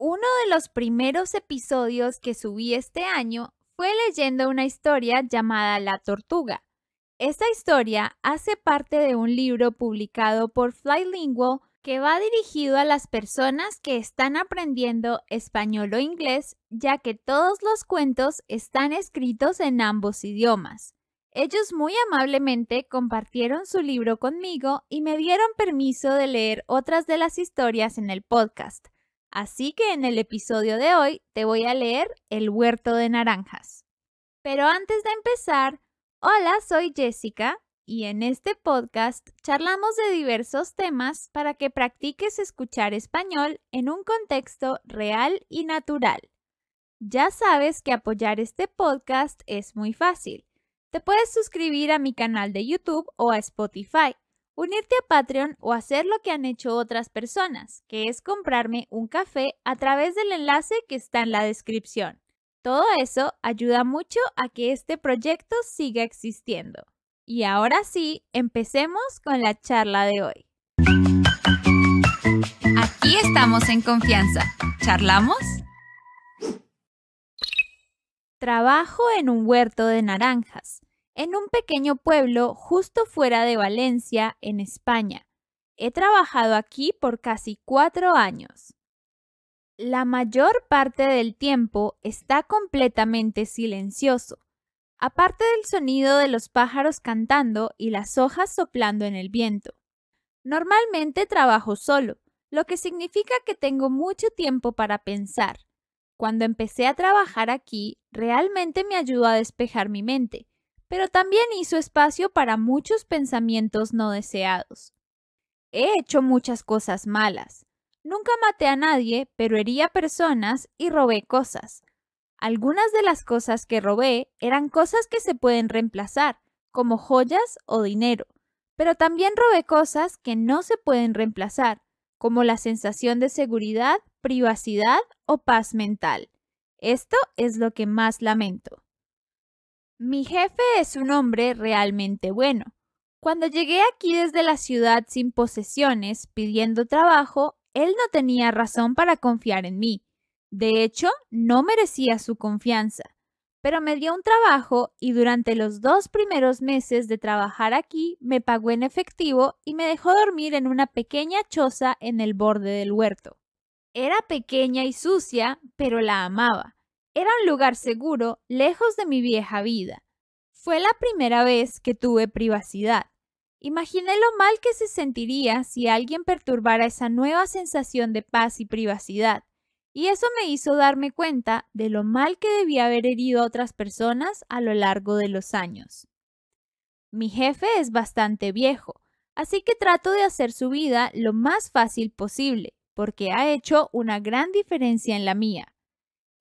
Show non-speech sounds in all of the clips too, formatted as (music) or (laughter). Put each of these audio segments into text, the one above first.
Uno de los primeros episodios que subí este año fue leyendo una historia llamada La Tortuga. Esta historia hace parte de un libro publicado por Flylingual que va dirigido a las personas que están aprendiendo español o inglés, ya que todos los cuentos están escritos en ambos idiomas. Ellos muy amablemente compartieron su libro conmigo y me dieron permiso de leer otras de las historias en el podcast. Así que en el episodio de hoy te voy a leer El huerto de naranjas. Pero antes de empezar, hola, soy Jessica y en este podcast charlamos de diversos temas para que practiques escuchar español en un contexto real y natural. Ya sabes que apoyar este podcast es muy fácil. Te puedes suscribir a mi canal de YouTube o a Spotify unirte a Patreon o hacer lo que han hecho otras personas, que es comprarme un café a través del enlace que está en la descripción. Todo eso ayuda mucho a que este proyecto siga existiendo. Y ahora sí, empecemos con la charla de hoy. Aquí estamos en confianza. ¿Charlamos? Trabajo en un huerto de naranjas en un pequeño pueblo justo fuera de Valencia, en España. He trabajado aquí por casi cuatro años. La mayor parte del tiempo está completamente silencioso, aparte del sonido de los pájaros cantando y las hojas soplando en el viento. Normalmente trabajo solo, lo que significa que tengo mucho tiempo para pensar. Cuando empecé a trabajar aquí, realmente me ayudó a despejar mi mente, pero también hizo espacio para muchos pensamientos no deseados. He hecho muchas cosas malas. Nunca maté a nadie, pero herí a personas y robé cosas. Algunas de las cosas que robé eran cosas que se pueden reemplazar, como joyas o dinero, pero también robé cosas que no se pueden reemplazar, como la sensación de seguridad, privacidad o paz mental. Esto es lo que más lamento. Mi jefe es un hombre realmente bueno. Cuando llegué aquí desde la ciudad sin posesiones, pidiendo trabajo, él no tenía razón para confiar en mí. De hecho, no merecía su confianza. Pero me dio un trabajo y durante los dos primeros meses de trabajar aquí me pagó en efectivo y me dejó dormir en una pequeña choza en el borde del huerto. Era pequeña y sucia, pero la amaba. Era un lugar seguro, lejos de mi vieja vida. Fue la primera vez que tuve privacidad. Imaginé lo mal que se sentiría si alguien perturbara esa nueva sensación de paz y privacidad, y eso me hizo darme cuenta de lo mal que debía haber herido a otras personas a lo largo de los años. Mi jefe es bastante viejo, así que trato de hacer su vida lo más fácil posible, porque ha hecho una gran diferencia en la mía.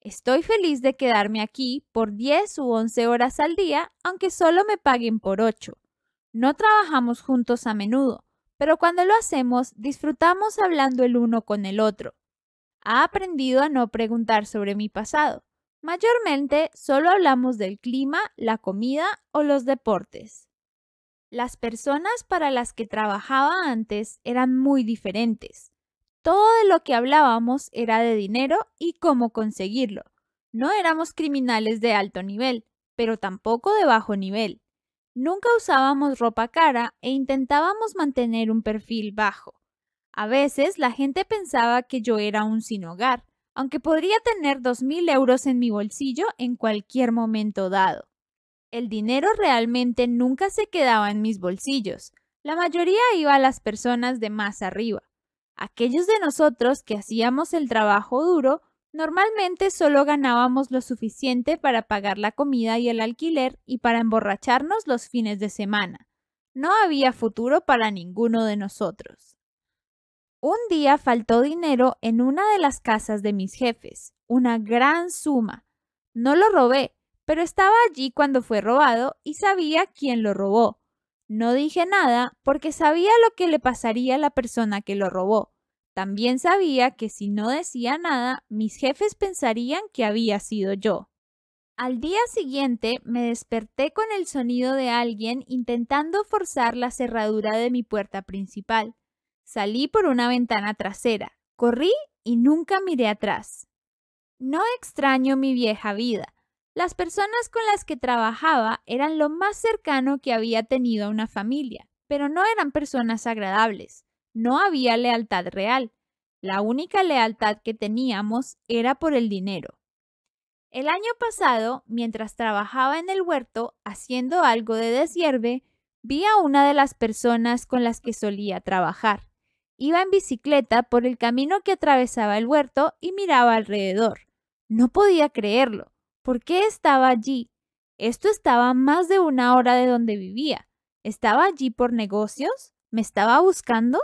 Estoy feliz de quedarme aquí por 10 u 11 horas al día, aunque solo me paguen por 8. No trabajamos juntos a menudo, pero cuando lo hacemos disfrutamos hablando el uno con el otro. Ha aprendido a no preguntar sobre mi pasado. Mayormente solo hablamos del clima, la comida o los deportes. Las personas para las que trabajaba antes eran muy diferentes. Todo de lo que hablábamos era de dinero y cómo conseguirlo. No éramos criminales de alto nivel, pero tampoco de bajo nivel. Nunca usábamos ropa cara e intentábamos mantener un perfil bajo. A veces la gente pensaba que yo era un sin hogar, aunque podría tener 2.000 euros en mi bolsillo en cualquier momento dado. El dinero realmente nunca se quedaba en mis bolsillos, la mayoría iba a las personas de más arriba. Aquellos de nosotros que hacíamos el trabajo duro, normalmente solo ganábamos lo suficiente para pagar la comida y el alquiler y para emborracharnos los fines de semana. No había futuro para ninguno de nosotros. Un día faltó dinero en una de las casas de mis jefes, una gran suma. No lo robé, pero estaba allí cuando fue robado y sabía quién lo robó. No dije nada porque sabía lo que le pasaría a la persona que lo robó. También sabía que si no decía nada, mis jefes pensarían que había sido yo. Al día siguiente me desperté con el sonido de alguien intentando forzar la cerradura de mi puerta principal. Salí por una ventana trasera, corrí y nunca miré atrás. No extraño mi vieja vida, las personas con las que trabajaba eran lo más cercano que había tenido a una familia, pero no eran personas agradables. No había lealtad real. La única lealtad que teníamos era por el dinero. El año pasado, mientras trabajaba en el huerto haciendo algo de deshierve, vi a una de las personas con las que solía trabajar. Iba en bicicleta por el camino que atravesaba el huerto y miraba alrededor. No podía creerlo. ¿Por qué estaba allí? Esto estaba más de una hora de donde vivía. ¿Estaba allí por negocios? ¿Me estaba buscando?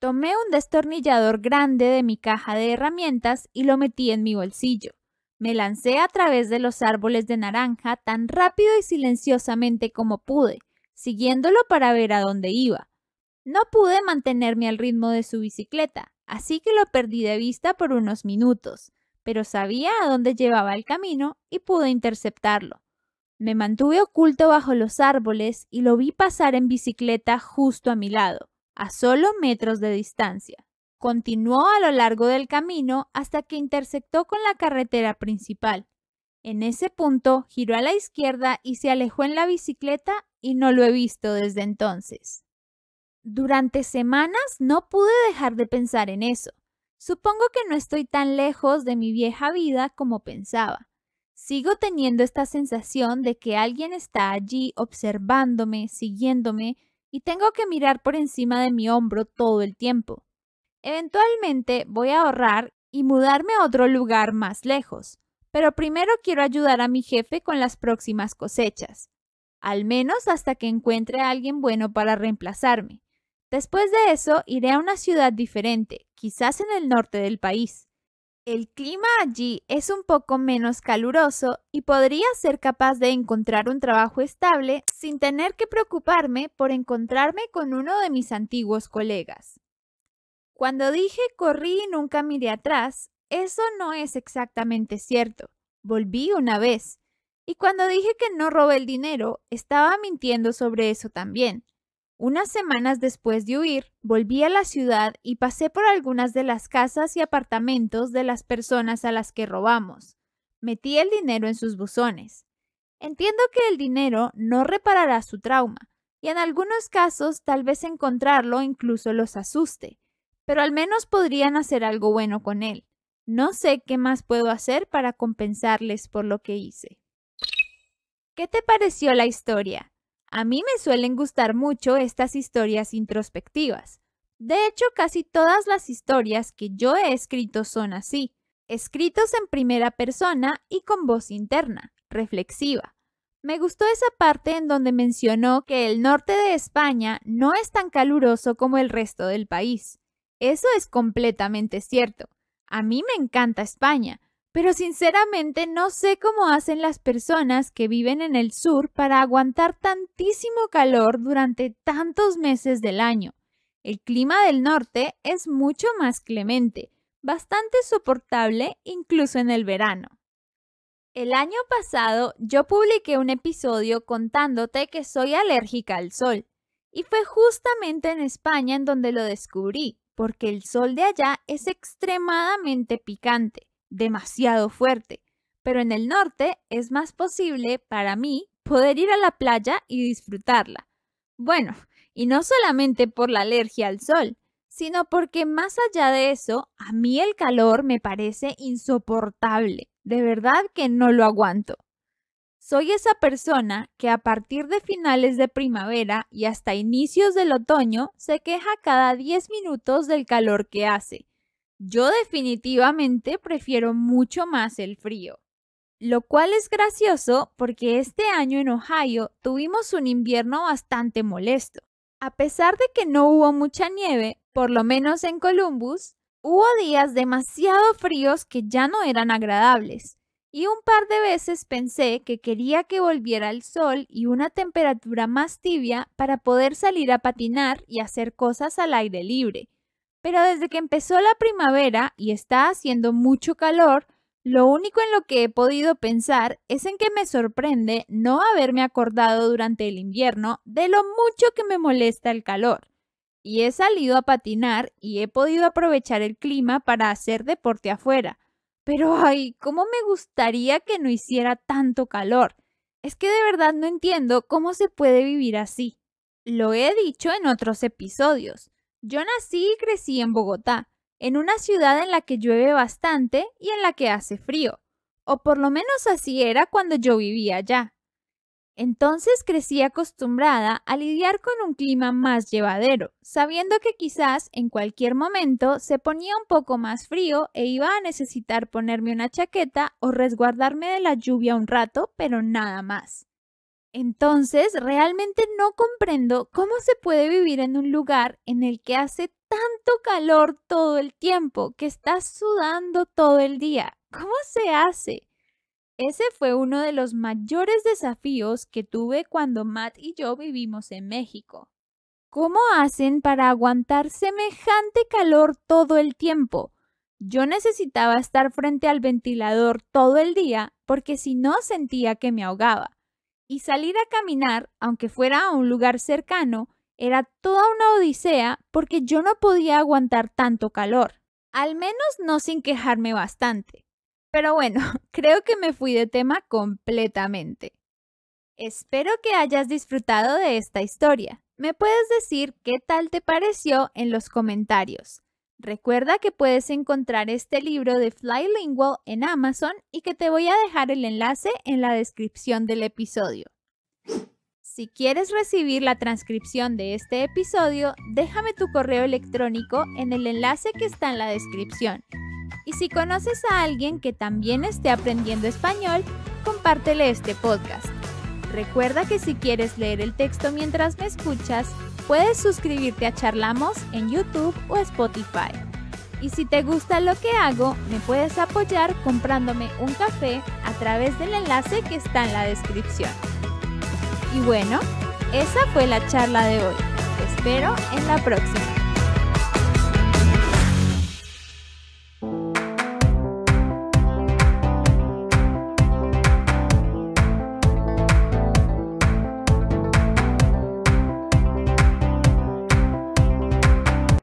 Tomé un destornillador grande de mi caja de herramientas y lo metí en mi bolsillo. Me lancé a través de los árboles de naranja tan rápido y silenciosamente como pude, siguiéndolo para ver a dónde iba. No pude mantenerme al ritmo de su bicicleta, así que lo perdí de vista por unos minutos pero sabía a dónde llevaba el camino y pude interceptarlo. Me mantuve oculto bajo los árboles y lo vi pasar en bicicleta justo a mi lado, a solo metros de distancia. Continuó a lo largo del camino hasta que intersectó con la carretera principal. En ese punto giró a la izquierda y se alejó en la bicicleta y no lo he visto desde entonces. Durante semanas no pude dejar de pensar en eso. Supongo que no estoy tan lejos de mi vieja vida como pensaba. Sigo teniendo esta sensación de que alguien está allí observándome, siguiéndome, y tengo que mirar por encima de mi hombro todo el tiempo. Eventualmente voy a ahorrar y mudarme a otro lugar más lejos, pero primero quiero ayudar a mi jefe con las próximas cosechas, al menos hasta que encuentre a alguien bueno para reemplazarme. Después de eso, iré a una ciudad diferente, quizás en el norte del país. El clima allí es un poco menos caluroso y podría ser capaz de encontrar un trabajo estable sin tener que preocuparme por encontrarme con uno de mis antiguos colegas. Cuando dije corrí y nunca miré atrás, eso no es exactamente cierto. Volví una vez. Y cuando dije que no robé el dinero, estaba mintiendo sobre eso también. Unas semanas después de huir, volví a la ciudad y pasé por algunas de las casas y apartamentos de las personas a las que robamos. Metí el dinero en sus buzones. Entiendo que el dinero no reparará su trauma, y en algunos casos tal vez encontrarlo incluso los asuste, pero al menos podrían hacer algo bueno con él. No sé qué más puedo hacer para compensarles por lo que hice. ¿Qué te pareció la historia? A mí me suelen gustar mucho estas historias introspectivas. De hecho, casi todas las historias que yo he escrito son así, escritos en primera persona y con voz interna, reflexiva. Me gustó esa parte en donde mencionó que el norte de España no es tan caluroso como el resto del país. Eso es completamente cierto. A mí me encanta España, pero sinceramente no sé cómo hacen las personas que viven en el sur para aguantar tantísimo calor durante tantos meses del año. El clima del norte es mucho más clemente, bastante soportable incluso en el verano. El año pasado yo publiqué un episodio contándote que soy alérgica al sol, y fue justamente en España en donde lo descubrí, porque el sol de allá es extremadamente picante demasiado fuerte, pero en el norte es más posible para mí poder ir a la playa y disfrutarla. Bueno, y no solamente por la alergia al sol, sino porque más allá de eso, a mí el calor me parece insoportable. De verdad que no lo aguanto. Soy esa persona que a partir de finales de primavera y hasta inicios del otoño se queja cada 10 minutos del calor que hace yo definitivamente prefiero mucho más el frío. Lo cual es gracioso porque este año en Ohio tuvimos un invierno bastante molesto. A pesar de que no hubo mucha nieve, por lo menos en Columbus, hubo días demasiado fríos que ya no eran agradables. Y un par de veces pensé que quería que volviera el sol y una temperatura más tibia para poder salir a patinar y hacer cosas al aire libre, pero desde que empezó la primavera y está haciendo mucho calor, lo único en lo que he podido pensar es en que me sorprende no haberme acordado durante el invierno de lo mucho que me molesta el calor. Y he salido a patinar y he podido aprovechar el clima para hacer deporte afuera. Pero ay, cómo me gustaría que no hiciera tanto calor. Es que de verdad no entiendo cómo se puede vivir así. Lo he dicho en otros episodios. Yo nací y crecí en Bogotá, en una ciudad en la que llueve bastante y en la que hace frío, o por lo menos así era cuando yo vivía allá. Entonces crecí acostumbrada a lidiar con un clima más llevadero, sabiendo que quizás en cualquier momento se ponía un poco más frío e iba a necesitar ponerme una chaqueta o resguardarme de la lluvia un rato, pero nada más. Entonces, realmente no comprendo cómo se puede vivir en un lugar en el que hace tanto calor todo el tiempo, que estás sudando todo el día. ¿Cómo se hace? Ese fue uno de los mayores desafíos que tuve cuando Matt y yo vivimos en México. ¿Cómo hacen para aguantar semejante calor todo el tiempo? Yo necesitaba estar frente al ventilador todo el día porque si no sentía que me ahogaba y salir a caminar, aunque fuera a un lugar cercano, era toda una odisea porque yo no podía aguantar tanto calor, al menos no sin quejarme bastante. Pero bueno, (laughs) creo que me fui de tema completamente. Espero que hayas disfrutado de esta historia. Me puedes decir qué tal te pareció en los comentarios. Recuerda que puedes encontrar este libro de Flylingual en Amazon y que te voy a dejar el enlace en la descripción del episodio. Si quieres recibir la transcripción de este episodio, déjame tu correo electrónico en el enlace que está en la descripción. Y si conoces a alguien que también esté aprendiendo español, compártele este podcast. Recuerda que si quieres leer el texto mientras me escuchas, Puedes suscribirte a Charlamos en YouTube o Spotify. Y si te gusta lo que hago, me puedes apoyar comprándome un café a través del enlace que está en la descripción. Y bueno, esa fue la charla de hoy. Te espero en la próxima.